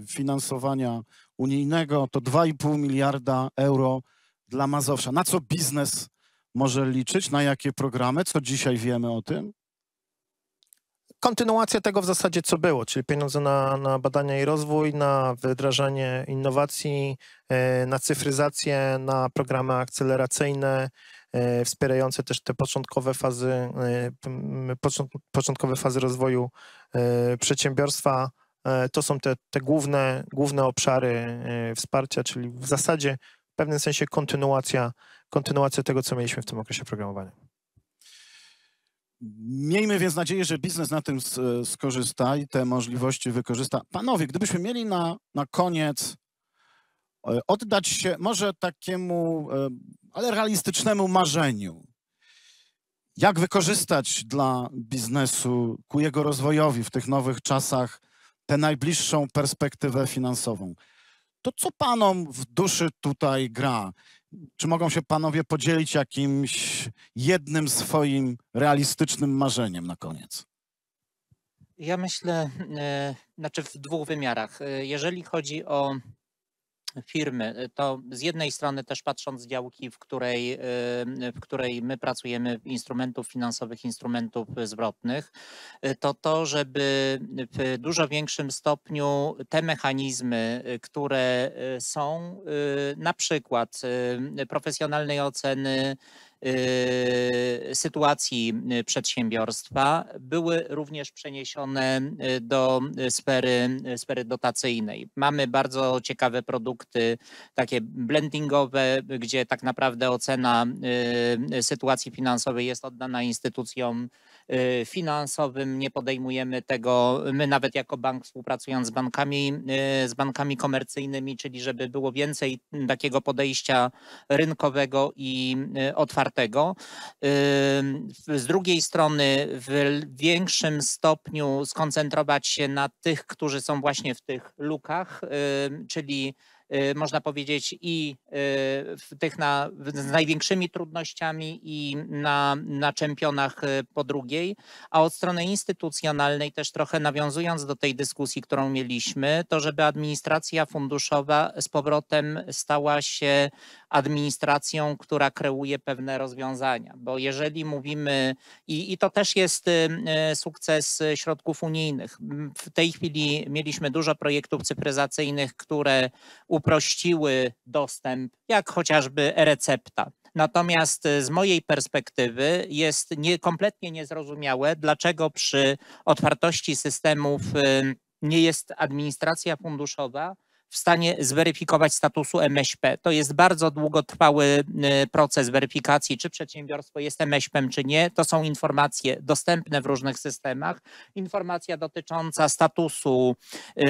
[SPEAKER 2] y, finansowania unijnego to 2,5 miliarda euro dla Mazowsza. Na co biznes może liczyć? Na jakie programy? Co dzisiaj wiemy o tym? kontynuacja tego w zasadzie, co było,
[SPEAKER 7] czyli pieniądze na, na badania i rozwój, na wdrażanie innowacji, e, na cyfryzację, na programy akceleracyjne, e, wspierające też te początkowe fazy, e, początkowe fazy rozwoju przedsiębiorstwa. To są te, te główne, główne obszary wsparcia, czyli w zasadzie w pewnym sensie kontynuacja Kontynuację tego, co mieliśmy w tym okresie programowania.
[SPEAKER 2] Miejmy więc nadzieję, że biznes na tym e, skorzysta i te możliwości wykorzysta. Panowie, gdybyśmy mieli na, na koniec e, oddać się może takiemu, e, ale realistycznemu marzeniu. Jak wykorzystać dla biznesu ku jego rozwojowi w tych nowych czasach tę najbliższą perspektywę finansową? To co panom w duszy tutaj gra? Czy mogą się panowie podzielić jakimś jednym swoim realistycznym marzeniem na koniec?
[SPEAKER 3] Ja myślę, e, znaczy w dwóch wymiarach. E, jeżeli chodzi o firmy, to z jednej strony też patrząc z działki, w której, y, w której my pracujemy, instrumentów finansowych, instrumentów zwrotnych, y, to to, żeby w dużo większym stopniu te mechanizmy, y, które są na przykład profesjonalnej oceny, Y, sytuacji y, przedsiębiorstwa były również przeniesione y, do sfery, sfery dotacyjnej. Mamy bardzo ciekawe produkty, takie blendingowe, gdzie tak naprawdę ocena sytuacji finansowej jest oddana instytucjom Y, finansowym, nie podejmujemy tego, my nawet jako bank współpracując z bankami, y, z bankami komercyjnymi, czyli żeby było więcej takiego podejścia rynkowego i y, otwartego. Z drugiej strony w większym stopniu skoncentrować się na tych, którzy są właśnie w tych lukach, czyli Y, można powiedzieć, i y, tych na, z największymi trudnościami i na, na czempionach y, po drugiej, a od strony instytucjonalnej też trochę nawiązując do tej dyskusji, którą mieliśmy, to żeby administracja funduszowa z powrotem stała się administracją, która kreuje pewne rozwiązania. Bo jeżeli mówimy, i, i to też jest y, y, sukces środków unijnych, w tej chwili mieliśmy dużo projektów cyfryzacyjnych, które uprościły dostęp, jak chociażby e-recepta. Natomiast y, z mojej perspektywy jest nie, kompletnie niezrozumiałe, dlaczego przy otwartości systemów nie jest administracja funduszowa w stanie zweryfikować statusu MŚP. To jest bardzo długotrwały y, proces weryfikacji, czy przedsiębiorstwo jest MŚP, czy nie. To są informacje dostępne w różnych systemach. Informacja dotycząca statusu yy,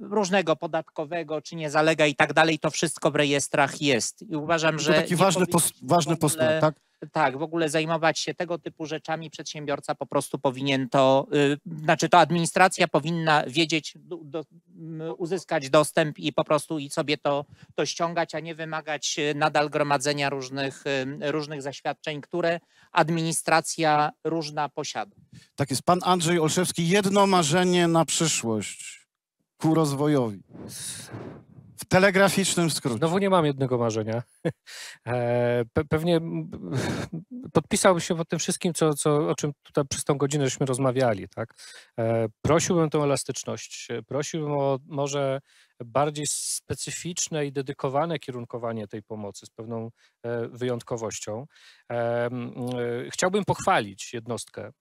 [SPEAKER 3] różnego podatkowego, czy nie zalega i tak dalej. To wszystko w rejestrach jest. I uważam, że. To taki ważny,
[SPEAKER 2] ważny postęp, tak?
[SPEAKER 3] tak, w ogóle zajmować się tego typu rzeczami przedsiębiorca po prostu powinien to, y, znaczy to administracja powinna wiedzieć, uzyskać dostęp i po prostu i sobie to, to ściągać, a nie wymagać y, nadal gromadzenia różnych, y, różnych zaświadczeń, które administracja różna posiada.
[SPEAKER 2] Tak jest. Pan Andrzej Olszewski, jedno marzenie na
[SPEAKER 4] przyszłość ku rozwojowi telegraficznym skrócie. Znowu nie mam jednego marzenia. E, pewnie podpisałbym się pod tym wszystkim, co, co, o czym tutaj przez tą godzinę żeśmy rozmawiali. Tak? E, prosiłbym tą elastyczność, prosiłbym o może bardziej specyficzne i dedykowane kierunkowanie tej pomocy z pewną e, wyjątkowością. Chciałbym pochwalić jednostkę,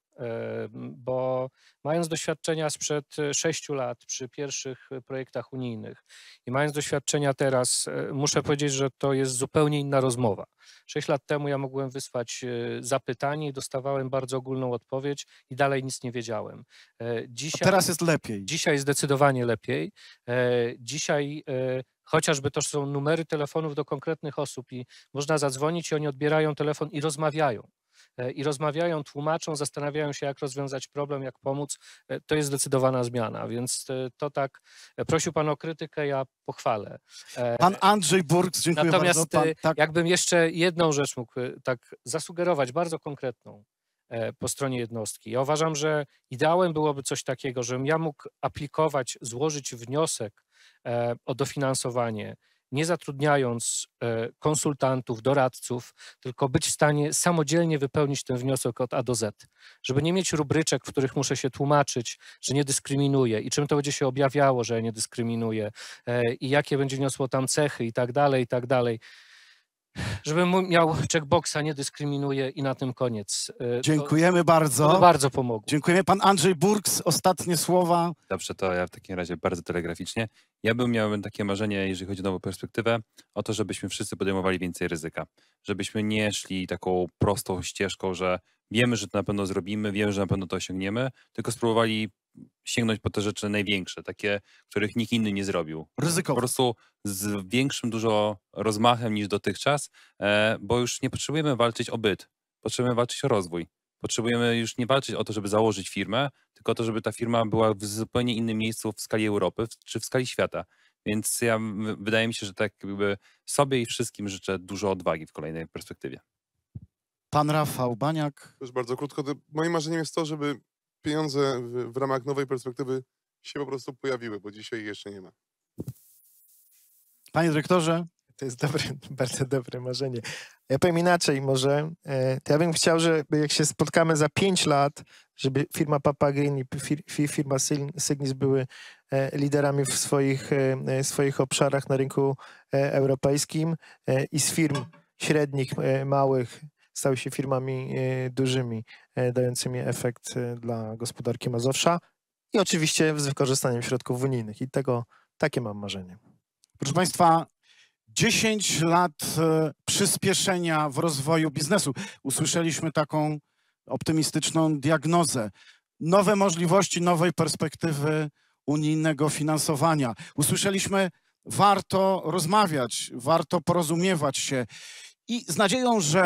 [SPEAKER 4] bo mając doświadczenia sprzed e, sześciu lat przy pierwszych e, projektach unijnych i mając doświadczenia teraz, e, muszę powiedzieć, że to jest zupełnie inna rozmowa. Sześć lat temu ja mogłem wysłać zapytanie i dostawałem bardzo ogólną odpowiedź i dalej nic nie wiedziałem. Dzisiaj, teraz jest lepiej. Dzisiaj zdecydowanie lepiej. Dzisiaj chociażby to są numery telefonów do konkretnych osób i można zadzwonić i oni odbierają telefon i rozmawiają. E, i rozmawiają, tłumaczą, zastanawiają się, jak rozwiązać problem, jak pomóc, e, to jest zdecydowana zmiana. Więc e, to tak, prosił Pan o krytykę, ja pochwalę. Pan Andrzej Burg, dziękuję Natomiast bardzo. Natomiast tak. jakbym jeszcze jedną rzecz mógł tak zasugerować, bardzo konkretną po stronie jednostki. Ja uważam, że ideałem byłoby coś takiego, żebym ja mógł aplikować, złożyć wniosek o dofinansowanie nie zatrudniając e, konsultantów, doradców, tylko być w stanie samodzielnie wypełnić ten wniosek od A do Z, żeby nie mieć rubryczek, w których muszę się tłumaczyć, że nie dyskryminuję i czym to będzie się objawiało, że ja nie dyskryminuję e, i jakie będzie niosło tam cechy i tak dalej, i tak dalej żebym miał checkboxa, nie dyskryminuję i na tym koniec. Y, Dziękujemy to, bardzo. To bardzo
[SPEAKER 2] pomogło. Dziękujemy. Pan Andrzej Burks, ostatnie słowa.
[SPEAKER 5] Dobrze, to ja w takim razie bardzo telegraficznie. Ja bym miał takie marzenie, jeżeli chodzi o nową perspektywę, o to, żebyśmy wszyscy podejmowali więcej ryzyka. Żebyśmy nie szli taką prostą ścieżką, że wiemy, że to na pewno zrobimy, wiemy, że na pewno to osiągniemy, tylko spróbowali sięgnąć po te rzeczy największe, takie, których nikt inny nie zrobił. Ryzyko. Po prostu z większym dużo rozmachem niż dotychczas, e, bo już nie potrzebujemy walczyć o byt, potrzebujemy walczyć o rozwój. Potrzebujemy już nie walczyć o to, żeby założyć firmę, tylko o to, żeby ta firma była w zupełnie innym miejscu w skali Europy czy w skali świata. Więc ja wydaje mi się, że tak jakby sobie i wszystkim życzę dużo odwagi w kolejnej perspektywie.
[SPEAKER 6] Pan Rafał Baniak. już bardzo krótko. Moim marzeniem jest to, żeby pieniądze w, w ramach nowej perspektywy się po prostu pojawiły, bo dzisiaj jeszcze nie ma.
[SPEAKER 2] Panie dyrektorze,
[SPEAKER 6] to jest
[SPEAKER 7] dobre, bardzo dobre marzenie. Ja powiem inaczej może. E, to ja bym chciał, żeby jak się spotkamy za 5 lat, żeby firma Papa Green i firma Signis były e, liderami w swoich, e, swoich obszarach na rynku europejskim i z firm średnich, małych, stały się firmami e, dużymi, e, dającymi efekt e, dla gospodarki Mazowsza i oczywiście z wykorzystaniem
[SPEAKER 2] środków unijnych. I tego takie mam marzenie. Proszę Państwa, 10 lat przyspieszenia w rozwoju biznesu. Usłyszeliśmy taką optymistyczną diagnozę. Nowe możliwości, nowej perspektywy unijnego finansowania. Usłyszeliśmy, warto rozmawiać, warto porozumiewać się i z nadzieją, że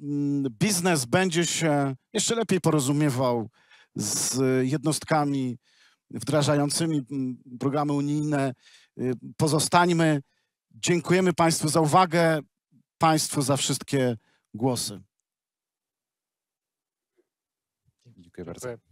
[SPEAKER 2] mm, biznes będzie się jeszcze lepiej porozumiewał z jednostkami wdrażającymi mm, programy unijne, y, pozostańmy. Dziękujemy Państwu za uwagę, Państwu za wszystkie głosy.
[SPEAKER 4] Dziękuję bardzo.